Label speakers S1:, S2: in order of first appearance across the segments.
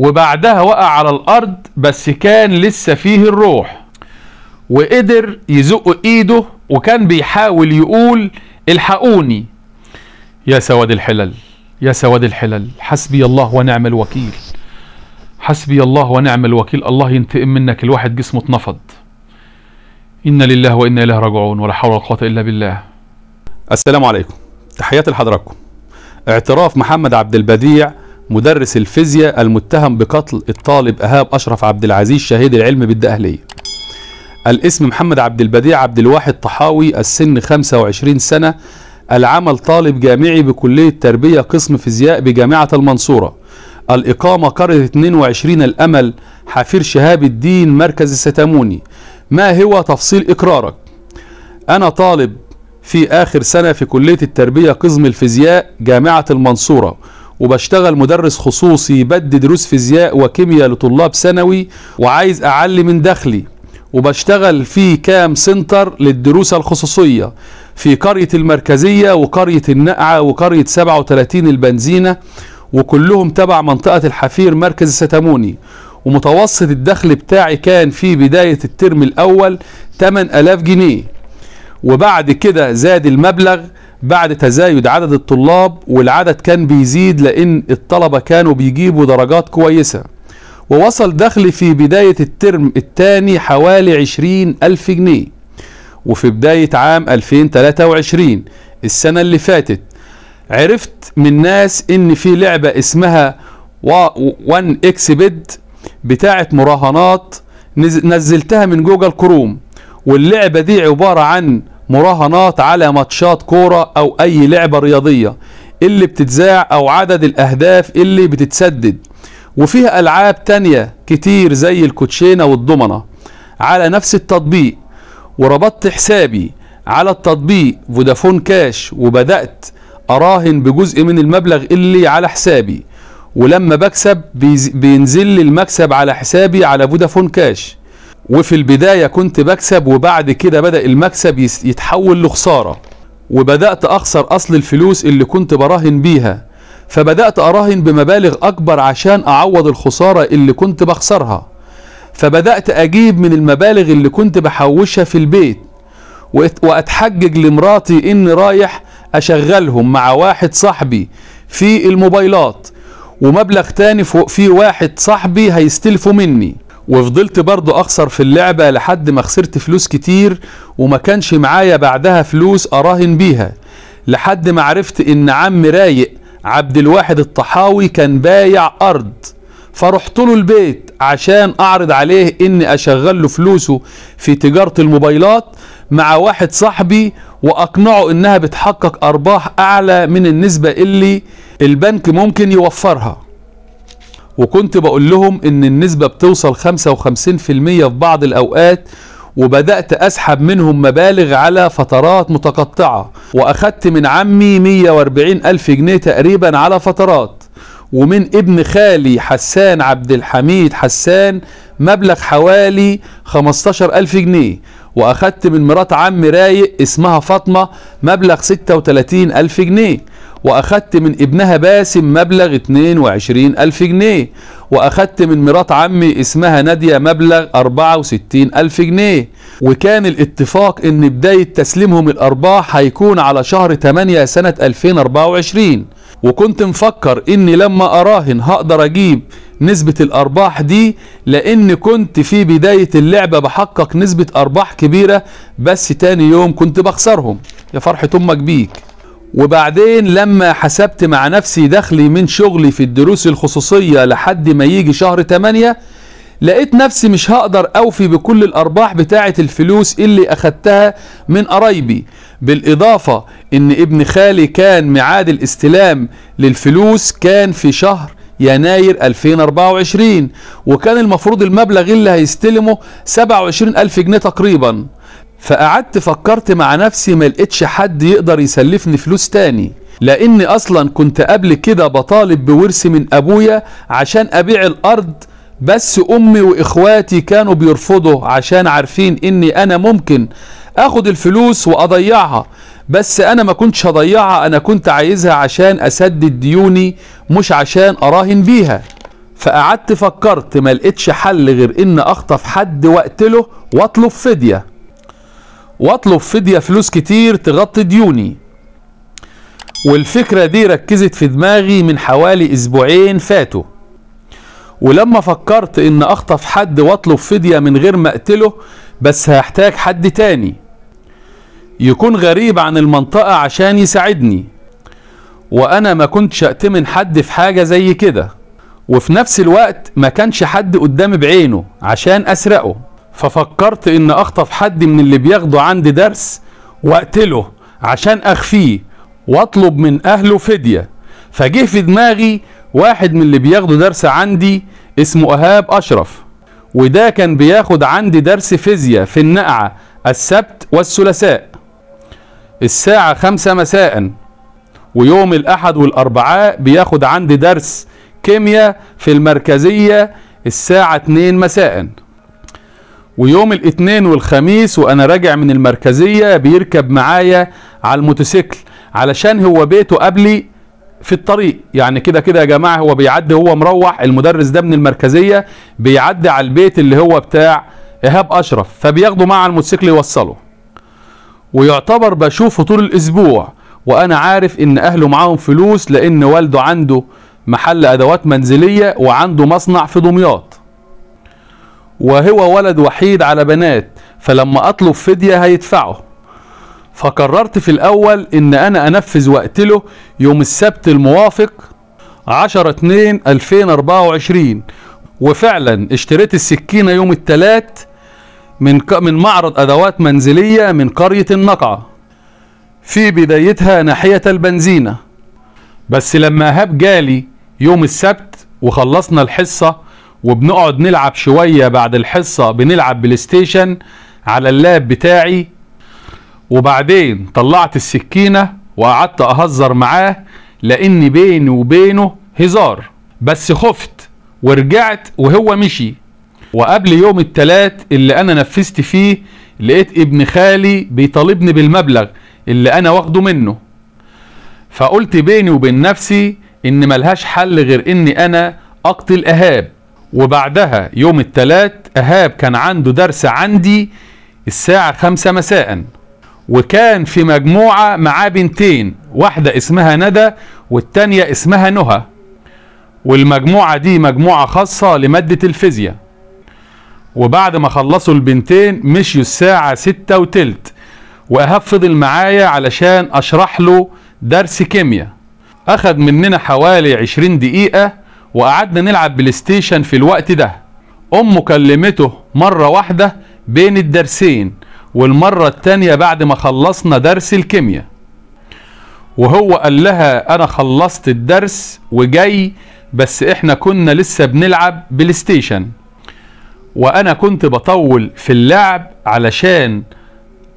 S1: وبعدها وقع على الارض بس كان لسه فيه الروح وقدر يزق ايده وكان بيحاول يقول الحقوني يا سواد الحلل يا سواد الحلل حسبي الله ونعم الوكيل حسبي الله ونعم الوكيل الله ينتقم منك الواحد جسمه اتنفض إنا لله وإنا إليه راجعون ولا حول ولا قوة إلا بالله السلام عليكم تحياتي لحضراتكم اعتراف محمد عبد البديع مدرس الفيزياء المتهم بقتل الطالب اهاب اشرف عبد العزيز شهيد العلم بالدقهليه الاسم محمد عبد البديع عبد الواحد طحاوي السن 25 سنه العمل طالب جامعي بكليه تربيه قسم فيزياء بجامعه المنصوره الاقامه قريه 22 الامل حفير شهاب الدين مركز الستاموني ما هو تفصيل اقرارك انا طالب في اخر سنه في كليه التربيه قسم الفيزياء جامعه المنصوره وبشتغل مدرس خصوصي بدي دروس فيزياء وكيمياء لطلاب ثانوي وعايز اعلي من دخلي وبشتغل في كام سنتر للدروس الخصوصية في قرية المركزية وقرية النقعة وقرية 37 البنزينة وكلهم تبع منطقة الحفير مركز ستاموني ومتوسط الدخل بتاعي كان في بداية الترم الأول 8000 جنيه وبعد كده زاد المبلغ بعد تزايد عدد الطلاب والعدد كان بيزيد لأن الطلبة كانوا بيجيبوا درجات كويسة ووصل دخلي في بداية الترم الثاني حوالي 20 ألف جنيه وفي بداية عام 2023 السنة اللي فاتت عرفت من ناس ان في لعبة اسمها وان اكس بيد بتاعة مراهنات نزلتها من جوجل كروم واللعبة دي عبارة عن مراهنات على ماتشات كورة أو أي لعبة رياضية اللي بتتذاع أو عدد الأهداف اللي بتتسدد وفيها ألعاب تانية كتير زي الكوتشينة والضمنة على نفس التطبيق وربطت حسابي على التطبيق فودافون كاش وبدأت أراهن بجزء من المبلغ اللي على حسابي ولما بكسب بينزل لي المكسب على حسابي على فودافون كاش وفي البداية كنت بكسب وبعد كده بدأ المكسب يتحول لخسارة وبدأت أخسر أصل الفلوس اللي كنت براهن بيها فبدأت أراهن بمبالغ أكبر عشان أعوض الخسارة اللي كنت بخسرها فبدأت أجيب من المبالغ اللي كنت بحوشها في البيت وأتحجج لمراتي إني رايح أشغلهم مع واحد صاحبي في الموبايلات ومبلغ تاني في واحد صاحبي هيستلفه مني وفضلت برضو اخسر في اللعبة لحد ما خسرت فلوس كتير وما كانش معايا بعدها فلوس اراهن بيها لحد ما عرفت ان عم رايق عبد الواحد الطحاوي كان بايع ارض فرحت له البيت عشان اعرض عليه اني اشغل له فلوسه في تجارة الموبايلات مع واحد صاحبي واقنعه انها بتحقق ارباح اعلى من النسبة اللي البنك ممكن يوفرها وكنت بقول لهم ان النسبة بتوصل 55% في بعض الاوقات وبدأت أسحب منهم مبالغ على فترات متقطعة وأخدت من عمي 140 ألف جنيه تقريبا على فترات ومن ابن خالي حسان عبد الحميد حسان مبلغ حوالي 15 ألف جنيه وأخدت من مرات عمي رايق اسمها فاطمة مبلغ 36 ألف جنيه وأخدت من ابنها باسم مبلغ 22000 ألف جنيه وأخدت من مرات عمي اسمها نادية مبلغ 64000 ألف جنيه وكان الاتفاق إن بداية تسليمهم الأرباح هيكون على شهر 8 سنة 2024 وكنت مفكر إني لما أراهن هقدر أجيب نسبة الأرباح دي لأن كنت في بداية اللعبة بحقق نسبة أرباح كبيرة بس تاني يوم كنت بخسرهم يا فرحة أمك بيك وبعدين لما حسبت مع نفسي دخلي من شغلي في الدروس الخصوصية لحد ما يجي شهر 8 لقيت نفسي مش هقدر أوفي بكل الأرباح بتاعة الفلوس اللي أخدتها من قرايبي بالإضافة إن ابن خالي كان ميعاد الاستلام للفلوس كان في شهر يناير 2024 وكان المفروض المبلغ اللي هيستلمه 27000 جنيه تقريباً فقعدت فكرت مع نفسي ما لقيتش حد يقدر يسلفني فلوس تاني لاني اصلا كنت قبل كده بطالب بورث من ابويا عشان ابيع الارض بس امي واخواتي كانوا بيرفضوا عشان عارفين اني انا ممكن اخد الفلوس واضيعها بس انا ما كنتش هضيعها انا كنت عايزها عشان اسدد ديوني مش عشان اراهن بيها فقعدت فكرت ما لقيتش حل غير ان اخطف حد واقتله واطلب فديه واطلب فدية فلوس كتير تغطي ديوني والفكرة دي ركزت في دماغي من حوالي اسبوعين فاتوا ولما فكرت ان اخطف حد واطلب فدية من غير ما اقتله بس هحتاج حد تاني يكون غريب عن المنطقة عشان يساعدني وانا ما كنتش اتمن حد في حاجة زي كده وفي نفس الوقت ما كانش حد قدامي بعينه عشان اسرقه ففكرت ان اخطف حد من اللي بياخدوا عندي درس واقتله عشان اخفيه واطلب من اهله فدية فجه في دماغي واحد من اللي بياخدوا درس عندي اسمه اهاب اشرف وده كان بياخد عندي درس فيزياء في النقعة السبت والثلاثاء الساعة خمسة مساء ويوم الأحد والأربعاء بياخد عندي درس كيمياء في المركزية الساعة اتنين مساءً ويوم الاثنين والخميس وانا راجع من المركزية بيركب معايا على الموتوسيكل علشان هو بيته قبلي في الطريق يعني كده كده يا جماعة هو بيعدي هو مروح المدرس ده من المركزية بيعدي على البيت اللي هو بتاع إيهاب أشرف فبياخده معاه الموتوسيكل يوصله ويعتبر بشوفه طول الأسبوع وأنا عارف إن أهله معاهم فلوس لأن والده عنده محل أدوات منزلية وعنده مصنع في دمياط وهو ولد وحيد على بنات فلما أطلب فدية هيدفعه فقررت في الأول إن أنا أنفذ له يوم السبت الموافق 10 2 2024 وفعلا اشتريت السكينة يوم التلات من من معرض أدوات منزلية من قرية النقعة في بدايتها ناحية البنزينة بس لما هاب جالي يوم السبت وخلصنا الحصة وبنقعد نلعب شوية بعد الحصة بنلعب بلايستيشن على اللاب بتاعي وبعدين طلعت السكينة وقعدت أهزر معاه لأن بيني وبينه هزار بس خفت ورجعت وهو مشي وقبل يوم التلات اللي أنا نفذت فيه لقيت ابن خالي بيطالبني بالمبلغ اللي أنا واخده منه فقلت بيني وبين نفسي إن ملهاش حل غير إني أنا أقتل إيهاب وبعدها يوم الثلاث اهاب كان عنده درس عندي الساعة خمسة مساء وكان في مجموعة معاه بنتين واحدة اسمها ندى والتانية اسمها نهى والمجموعة دي مجموعة خاصة لمادة الفيزياء وبعد ما خلصوا البنتين مشيوا الساعة ستة وتلت وأهاب فضل معايا علشان أشرح له درس كيمياء أخد مننا حوالي عشرين دقيقة وقعدنا نلعب بلاي ستيشن في الوقت ده امه كلمته مره واحده بين الدرسين والمره التانيه بعد ما خلصنا درس الكيمياء وهو قال لها انا خلصت الدرس وجاي بس احنا كنا لسه بنلعب بلاي ستيشن وانا كنت بطول في اللعب علشان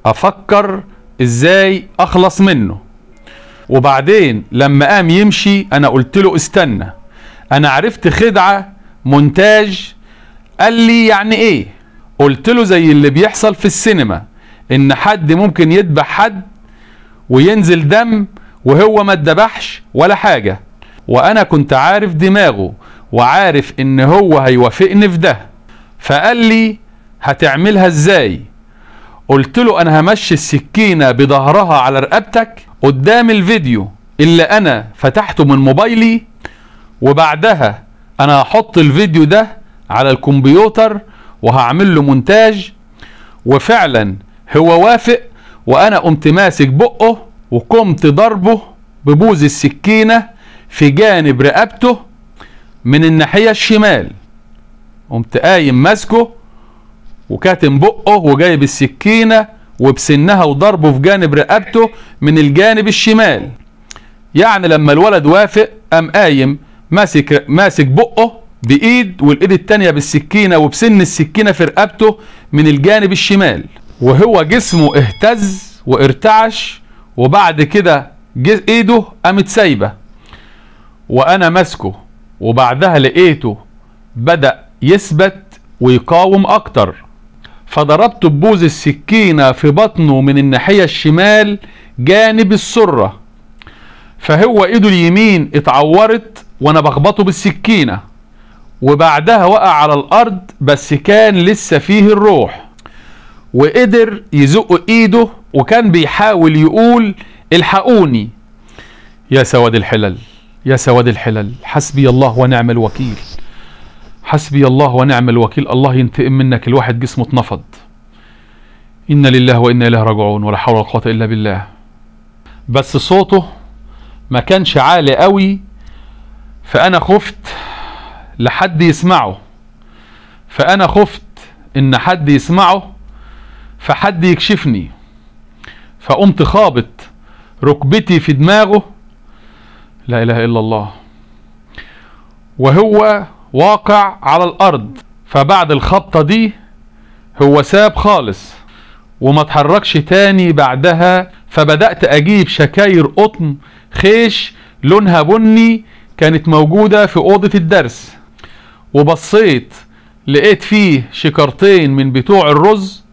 S1: افكر ازاي اخلص منه وبعدين لما قام يمشي انا قلت له استنى انا عرفت خدعه مونتاج قال لي يعني ايه قلت له زي اللي بيحصل في السينما ان حد ممكن يذبح حد وينزل دم وهو ما اتذبحش ولا حاجه وانا كنت عارف دماغه وعارف ان هو هيوافقني في ده فقال لي هتعملها ازاي قلت له انا همشي السكينه بظهرها على رقبتك قدام الفيديو اللي انا فتحته من موبايلي وبعدها انا هحط الفيديو ده على الكمبيوتر وهعمل له مونتاج وفعلا هو وافق وانا قمت ماسك بقه وقمت ضربه ببوز السكينة في جانب رقبته من الناحية الشمال قمت قايم ماسكه وكاتم بقه وجايب السكينة وبسنها وضربه في جانب رقبته من الجانب الشمال يعني لما الولد وافق قام قايم ماسك ماسك بقه بايد والايد التانية بالسكينة وبسن السكينة في رقبته من الجانب الشمال وهو جسمه اهتز وارتعش وبعد كده ايده قامت سايبة وانا ماسكه وبعدها لقيته بدأ يثبت ويقاوم اكتر فضربت ببوز السكينة في بطنه من الناحية الشمال جانب السرة فهو ايده اليمين اتعورت وانا بخبطه بالسكينة وبعدها وقع على الارض بس كان لسه فيه الروح وقدر يزق ايده وكان بيحاول يقول الحقوني يا سواد الحلل يا سواد الحلل حسبي الله ونعم الوكيل حسبي الله ونعم الوكيل الله ينتقم منك الواحد جسمه اتنفض إن لله وإنا إليه راجعون ولا حول ولا قوة إلا بالله بس صوته ما كانش عالي قوي فأنا خفت لحد يسمعه فأنا خفت إن حد يسمعه فحد يكشفني فقمت خابط ركبتي في دماغه لا إله إلا الله وهو واقع على الأرض فبعد الخبطة دي هو ساب خالص وما تحركش تاني بعدها فبدأت أجيب شكاير قطن خيش لونها بني كانت موجودة في أوضة الدرس وبصيت لقيت فيه شكارتين من بتوع الرز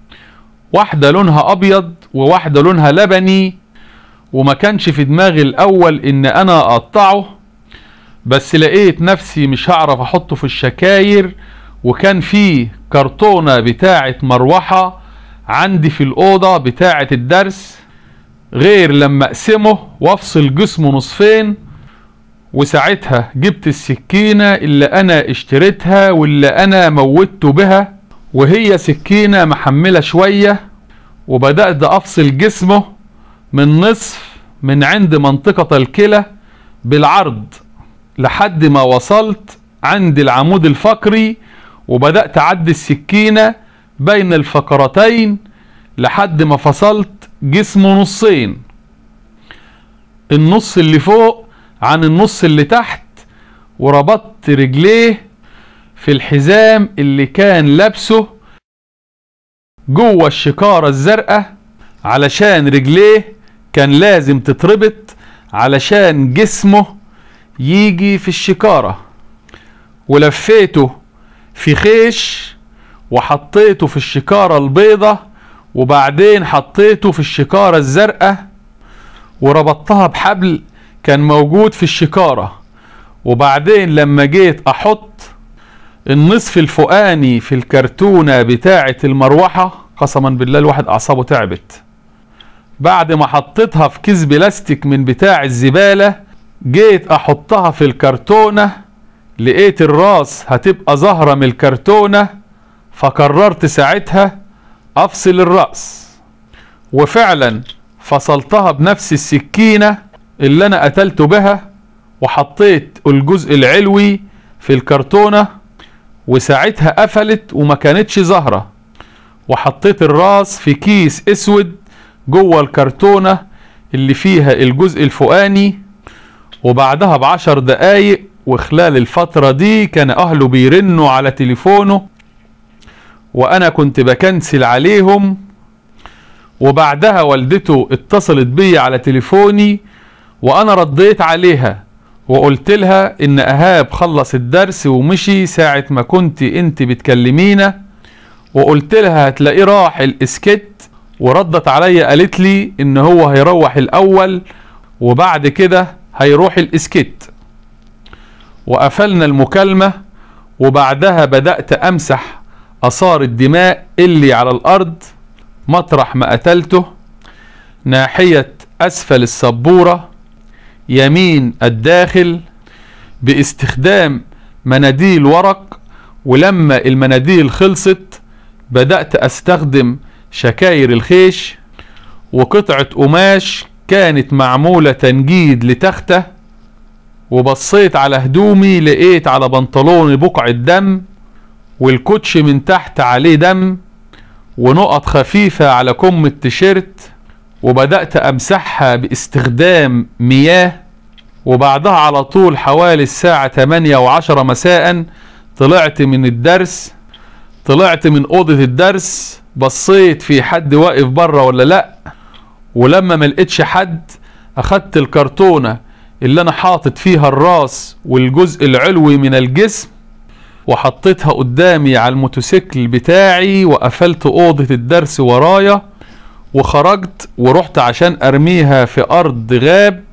S1: واحدة لونها أبيض وواحدة لونها لبني وما كانش في دماغي الأول إن أنا أقطعه بس لقيت نفسي مش هعرف أحطه في الشكاير وكان فيه كرتونة بتاعة مروحة عندي في الأوضة بتاعة الدرس غير لما أقسمه وأفصل جسمه نصفين وساعتها جبت السكينة اللي أنا اشتريتها واللي أنا موتته بها وهي سكينة محملة شوية وبدأت أفصل جسمه من نصف من عند منطقة الكلى بالعرض لحد ما وصلت عند العمود الفقري وبدأت أعدي السكينة بين الفقرتين لحد ما فصلت جسمه نصين النص اللي فوق عن النص اللي تحت وربطت رجليه في الحزام اللي كان لابسه جوه الشكارة الزرقاء علشان رجليه كان لازم تتربط علشان جسمه يجي في الشكارة ولفيته في خيش وحطيته في الشكارة البيضة وبعدين حطيته في الشكارة الزرقاء وربطتها بحبل كان موجود في الشكارة وبعدين لما جيت احط النصف الفوقاني في الكرتونة بتاعة المروحة قسما بالله الواحد اعصابه تعبت بعد ما حطيتها في كيس بلاستيك من بتاع الزبالة جيت احطها في الكرتونة لقيت الراس هتبقى ظهرة من الكرتونة فقررت ساعتها افصل الراس وفعلا فصلتها بنفس السكينة اللي انا قتلت بها وحطيت الجزء العلوي في الكرتونة وساعتها قفلت وما كانتش ظاهرة وحطيت الراس في كيس اسود جوه الكرتونة اللي فيها الجزء الفوقاني وبعدها بعشر دقايق وخلال الفترة دي كان أهله بيرنوا على تليفونه وأنا كنت بكنسل عليهم وبعدها والدته اتصلت بي على تليفوني وأنا رديت عليها وقلت لها إن أهاب خلص الدرس ومشي ساعة ما كنت أنت بتكلمينا وقلت لها هتلاقيه راح الإسكت وردت عليا قالت لي إن هو هيروح الأول وبعد كده هيروح الإسكت وقفلنا المكالمة وبعدها بدأت أمسح أثار الدماء اللي على الأرض مطرح ما قتلته ناحية أسفل السبورة يمين الداخل باستخدام مناديل ورق ولما المناديل خلصت بدأت أستخدم شكاير الخيش وقطعة قماش كانت معمولة تنجيد لتختة وبصيت على هدومي لقيت على بنطلوني بقعة دم والكوتش من تحت عليه دم ونقط خفيفة على كم التيشيرت وبدأت أمسحها باستخدام مياه وبعدها على طول حوالي الساعة 8 وعشرة مساء طلعت من الدرس طلعت من أوضة الدرس بصيت في حد واقف بره ولا لأ ولما ما لقيتش حد أخدت الكرتونة اللي أنا حاطط فيها الراس والجزء العلوي من الجسم وحطيتها قدامي على الموتوسيكل بتاعي وقفلت أوضة الدرس ورايا وخرجت ورحت عشان ارميها في ارض غاب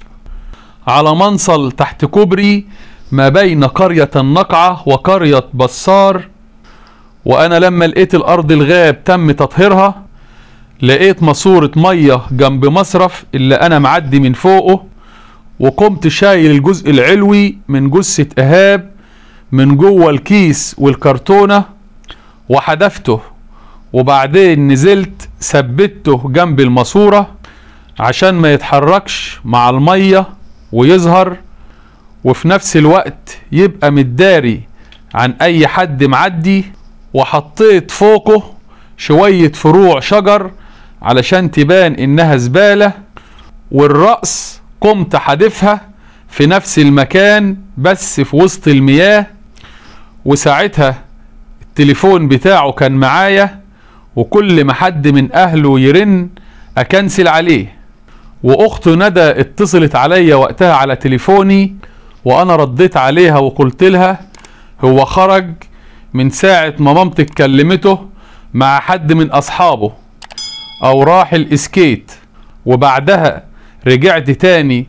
S1: على منصل تحت كوبري ما بين قرية النقعة وقرية بصار وانا لما لقيت الارض الغاب تم تطهيرها لقيت ماسورة مية جنب مصرف اللي انا معدي من فوقه وقمت شايل الجزء العلوي من جثة اهاب من جوه الكيس والكرتونة وحدفته وبعدين نزلت ثبته جنب الماسورة عشان ما يتحركش مع المية ويظهر وفي نفس الوقت يبقى متداري عن اي حد معدي وحطيت فوقه شوية فروع شجر علشان تبان انها زبالة والرأس قمت حادفها في نفس المكان بس في وسط المياه وساعتها التليفون بتاعه كان معايا وكل ما حد من اهله يرن اكنسل عليه واخت ندى اتصلت عليا وقتها على تليفوني وانا رديت عليها وقلت لها هو خرج من ساعة ما مامتك كلمته مع حد من اصحابه او راح الاسكيت وبعدها رجعت تاني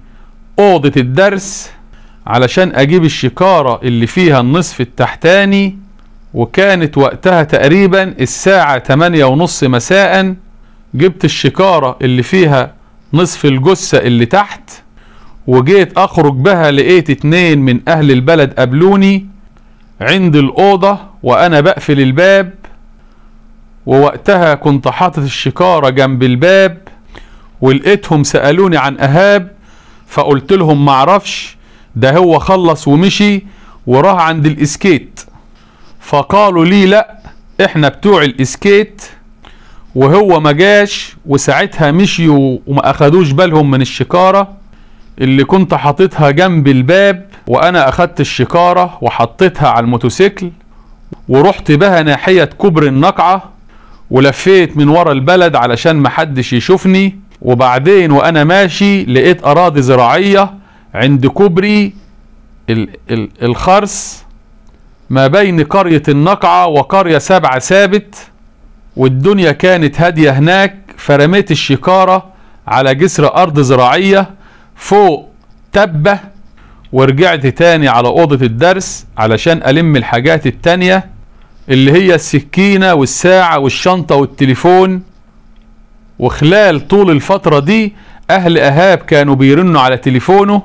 S1: اوضة الدرس علشان اجيب الشكارة اللي فيها النصف التحتاني وكانت وقتها تقريبا الساعة تمانية ونص مساء جبت الشكارة اللي فيها نصف الجثة اللي تحت وجيت اخرج بها لقيت اتنين من اهل البلد قابلوني عند الأوضة وانا بقفل الباب ووقتها كنت حاطط الشكارة جنب الباب ولقيتهم سألوني عن اهاب فقلت لهم معرفش ده هو خلص ومشي وراه عند الاسكيت فقالوا لي لا احنا بتوع الاسكيت وهو ما جاش وساعتها مشيوا وما اخدوش بالهم من الشكاره اللي كنت حاططها جنب الباب وانا اخدت الشكاره وحطيتها على الموتوسيكل ورحت بها ناحيه كوبري النقعه ولفيت من ورا البلد علشان محدش يشوفني وبعدين وانا ماشي لقيت اراضي زراعيه عند كوبري الخرس ما بين قرية النقعة وقرية سبعة ثابت والدنيا كانت هادية هناك فرميت الشكارة على جسر أرض زراعية فوق تبة ورجعت تاني على أوضة الدرس علشان ألم الحاجات التانية اللي هي السكينة والساعة والشنطة والتليفون وخلال طول الفترة دي أهل أهاب كانوا بيرنوا على تليفونه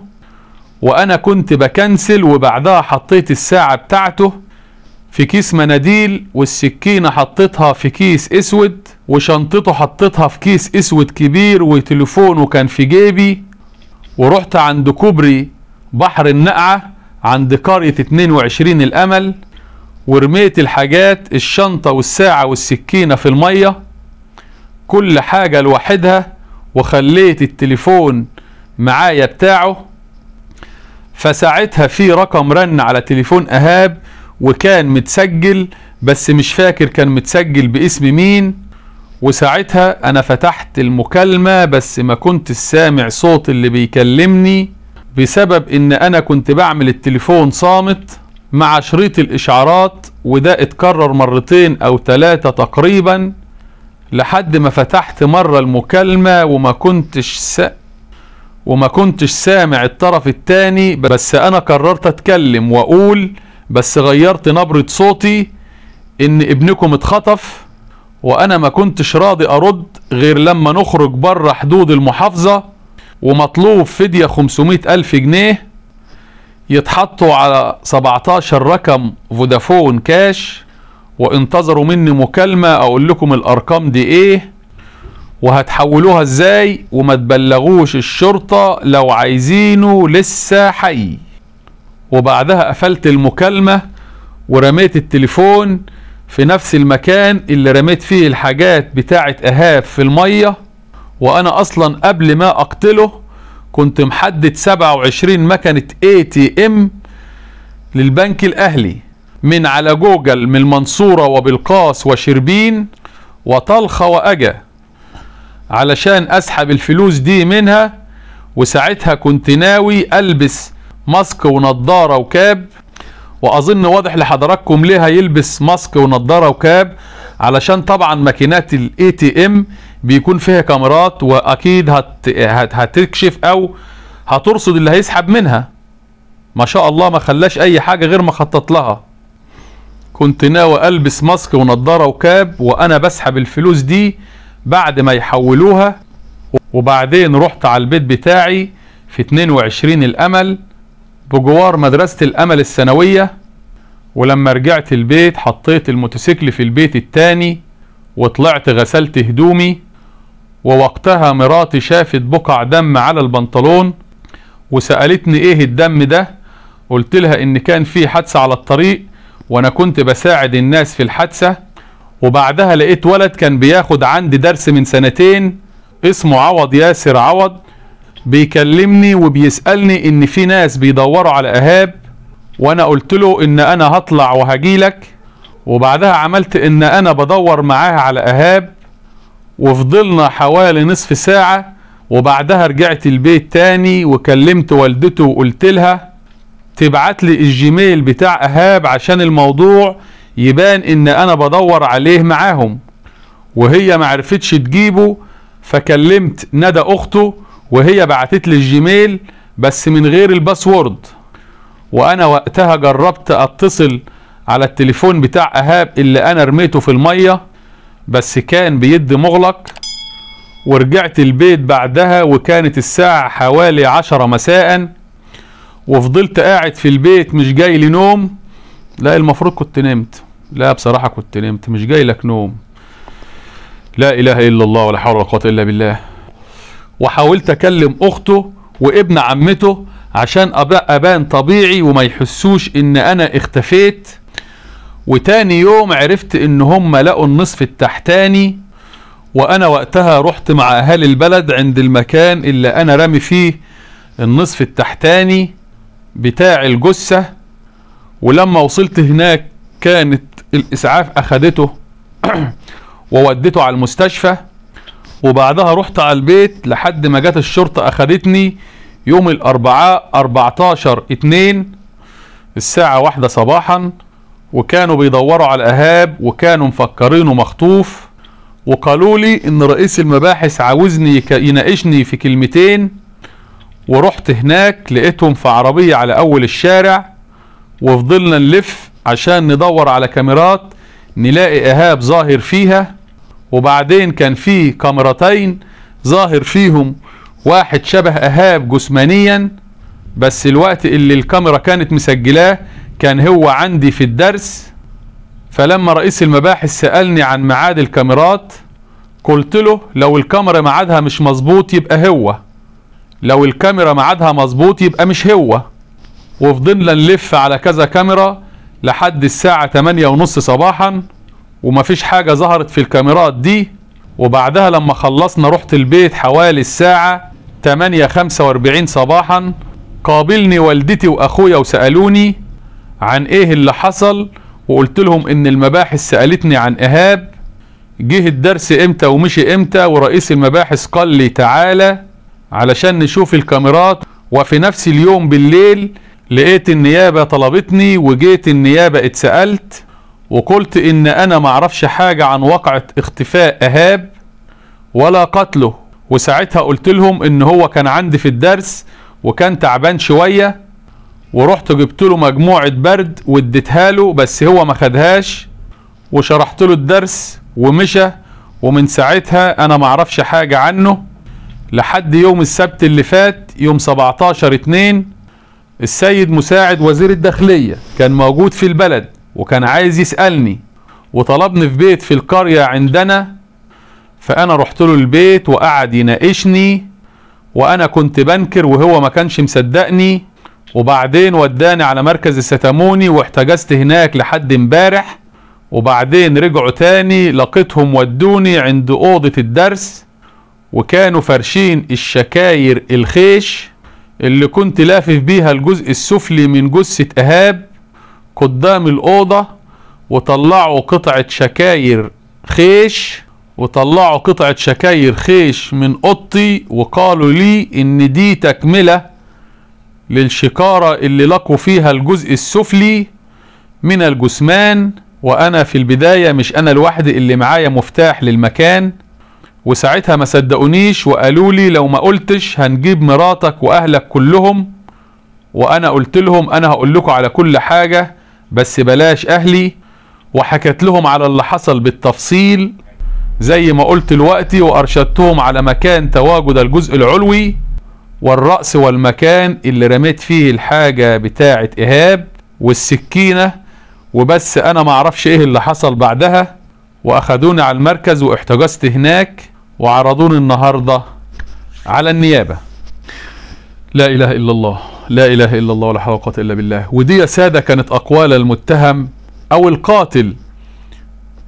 S1: وانا كنت بكنسل وبعدها حطيت الساعة بتاعته في كيس مناديل والسكينة حطيتها في كيس اسود وشنطته حطيتها في كيس اسود كبير وتليفونه كان في جيبي ورحت عند كوبري بحر النقعة عند قرية 22 الامل ورميت الحاجات الشنطة والساعة والسكينة في المية كل حاجة لوحدها وخليت التليفون معايا بتاعه فساعتها في رقم رن على تليفون اهاب وكان متسجل بس مش فاكر كان متسجل باسم مين وساعتها انا فتحت المكالمة بس ما كنت سامع صوت اللي بيكلمني بسبب ان انا كنت بعمل التليفون صامت مع شريط الاشعارات وده اتكرر مرتين او ثلاثة تقريبا لحد ما فتحت مرة المكالمة وما كنتش سأ وما كنتش سامع الطرف التاني بس انا قررت اتكلم واقول بس غيرت نبرة صوتي ان ابنكم اتخطف وانا ما كنتش راضي ارد غير لما نخرج بره حدود المحافظة ومطلوب فدية 500 الف جنيه يتحطوا على 17 رقم فودافون كاش وانتظروا مني مكالمة اقول لكم الارقام دي ايه وهتحولوها ازاي وما تبلغوش الشرطة لو عايزينه لسه حي وبعدها قفلت المكالمة ورميت التليفون في نفس المكان اللي رميت فيه الحاجات بتاعة اهاب في المية وانا اصلا قبل ما اقتله كنت محدد 27 مكنة اي تي ام للبنك الاهلي من على جوجل من المنصورة وبالقاس وشربين وطلخة واجا علشان اسحب الفلوس دي منها وساعتها كنت ناوي البس ماسك ونضارة وكاب واظن واضح لحضراتكم ليه هيلبس ماسك ونضارة وكاب علشان طبعا ماكينات الاي تي ام بيكون فيها كاميرات واكيد هت... هت... هتكشف او هترصد اللي هيسحب منها ما شاء الله ما خلاش اي حاجة غير ما خطط لها كنت ناوي البس ماسك ونضارة وكاب وانا بسحب الفلوس دي بعد ما يحولوها وبعدين رحت على البيت بتاعي في 22 الأمل بجوار مدرسة الأمل الثانوية ولما رجعت البيت حطيت الموتوسيكل في البيت التاني وطلعت غسلت هدومي ووقتها مراتي شافت بقع دم على البنطلون وسألتني ايه الدم ده قلت لها ان كان في حادثة على الطريق وانا كنت بساعد الناس في الحادثة وبعدها لقيت ولد كان بياخد عندي درس من سنتين اسمه عوض ياسر عوض بيكلمني وبيسألني ان في ناس بيدوروا على اهاب وانا قلت له ان انا هطلع وهجيلك وبعدها عملت ان انا بدور معاه على اهاب وفضلنا حوالي نصف ساعة وبعدها رجعت البيت تاني وكلمت والدته وقلت لها تبعت لي الجيميل بتاع اهاب عشان الموضوع يبان ان انا بدور عليه معاهم وهي معرفتش تجيبه فكلمت ندى اخته وهي بعتت لي الجيميل بس من غير الباسورد وانا وقتها جربت اتصل على التليفون بتاع اهاب اللي انا رميته في الميه بس كان بيد مغلق ورجعت البيت بعدها وكانت الساعة حوالي عشرة مساء وفضلت قاعد في البيت مش جاي لنوم نوم لا المفروض كنت نمت لا بصراحة كنت نمت مش جاي لك نوم لا إله إلا الله ولا حول ولا قوة إلا بالله وحاولت أكلم أخته وابن عمته عشان أبان طبيعي وما يحسوش إن أنا اختفيت وتاني يوم عرفت إن هم لقوا النصف التحتاني وأنا وقتها رحت مع أهالي البلد عند المكان اللي أنا رامي فيه النصف التحتاني بتاع الجثة ولما وصلت هناك كانت الاسعاف اخدته وودته على المستشفى وبعدها رحت على البيت لحد ما جت الشرطه اخدتني يوم الاربعاء 14 اتنين الساعه واحدة صباحا وكانوا بيدوروا على الاهاب وكانوا مفكرينه مخطوف وقالوا لي ان رئيس المباحث عاوزني يناقشني في كلمتين ورحت هناك لقيتهم في عربيه على اول الشارع وفضلنا نلف عشان ندور على كاميرات نلاقي إيهاب ظاهر فيها وبعدين كان في كاميرتين ظاهر فيهم واحد شبه إيهاب جسمانيا بس الوقت اللي الكاميرا كانت مسجلاه كان هو عندي في الدرس فلما رئيس المباحث سألني عن ميعاد الكاميرات قلت له لو الكاميرا ميعادها مش مظبوط يبقى هو لو الكاميرا ميعادها مظبوط يبقى مش هو وفضلنا نلف على كذا كاميرا لحد الساعة 8 ونص صباحا ومفيش حاجة ظهرت في الكاميرات دي وبعدها لما خلصنا رحت البيت حوالي الساعة واربعين صباحا قابلني والدتي واخويا وسألوني عن ايه اللي حصل وقلت لهم ان المباحث سألتني عن ايهاب جه الدرس امتى ومشي امتى ورئيس المباحث قال لي تعالى علشان نشوف الكاميرات وفي نفس اليوم بالليل لقيت النيابة طلبتني وجيت النيابة اتسألت وقلت ان انا معرفش حاجة عن وقعة اختفاء اهاب ولا قتله وساعتها قلت لهم ان هو كان عندي في الدرس وكان تعبان شوية ورحت جبت له مجموعة برد واديتها له بس هو ما خدهاش وشرحت له الدرس ومشى ومن ساعتها انا معرفش حاجة عنه لحد يوم السبت اللي فات يوم 17 2 السيد مساعد وزير الداخلية كان موجود في البلد وكان عايز يسألني وطلبني في بيت في القرية عندنا فأنا رحت له البيت وقعد يناقشني وأنا كنت بنكر وهو ما كانش مصدقني وبعدين وداني على مركز الستاموني واحتجزت هناك لحد امبارح وبعدين رجعوا تاني لقيتهم ودوني عند أوضة الدرس وكانوا فارشين الشكاير الخيش اللي كنت لافف بيها الجزء السفلي من جثة إيهاب قدام الأوضة وطلعوا قطعة شكاير خيش وطلعوا قطعة شكاير خيش من أوضتي وقالوا لي إن دي تكملة للشكارة اللي لقوا فيها الجزء السفلي من الجثمان وأنا في البداية مش أنا لوحدي اللي معايا مفتاح للمكان وساعتها ما صدقونيش وقالوا لي لو ما قلتش هنجيب مراتك واهلك كلهم وانا قلت لهم انا هقول لكم على كل حاجه بس بلاش اهلي وحكت لهم على اللي حصل بالتفصيل زي ما قلت دلوقتي وارشدتهم على مكان تواجد الجزء العلوي والرأس والمكان اللي رميت فيه الحاجة بتاعة إيهاب والسكينة وبس أنا معرفش إيه اللي حصل بعدها وأخدوني على المركز واحتجزت هناك وعرضوني النهاردة على النيابة لا إله إلا الله لا إله إلا الله ولا حول ولا إلا بالله ودي يا سادة كانت أقوال المتهم أو القاتل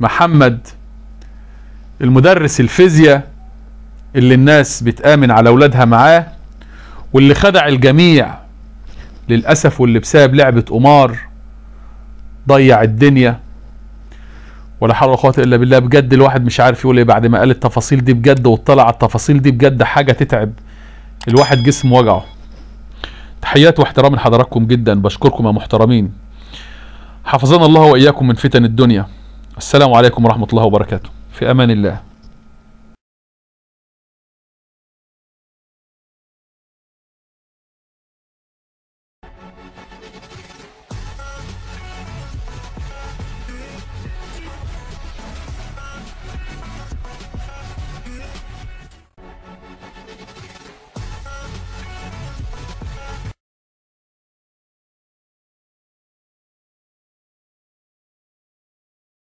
S1: محمد المدرس الفيزياء اللي الناس بتآمن على أولادها معاه واللي خدع الجميع للأسف واللي بسبب لعبة قمار ضيع الدنيا ولا حول ولا قوه الا بالله بجد الواحد مش عارف يقول ايه بعد ما قال التفاصيل دي بجد واطلع على التفاصيل دي بجد حاجه تتعب الواحد جسمه وجعه تحيات واحترام لحضراتكم جدا بشكركم يا محترمين حفظنا الله واياكم من فتن الدنيا السلام عليكم ورحمه الله وبركاته في امان الله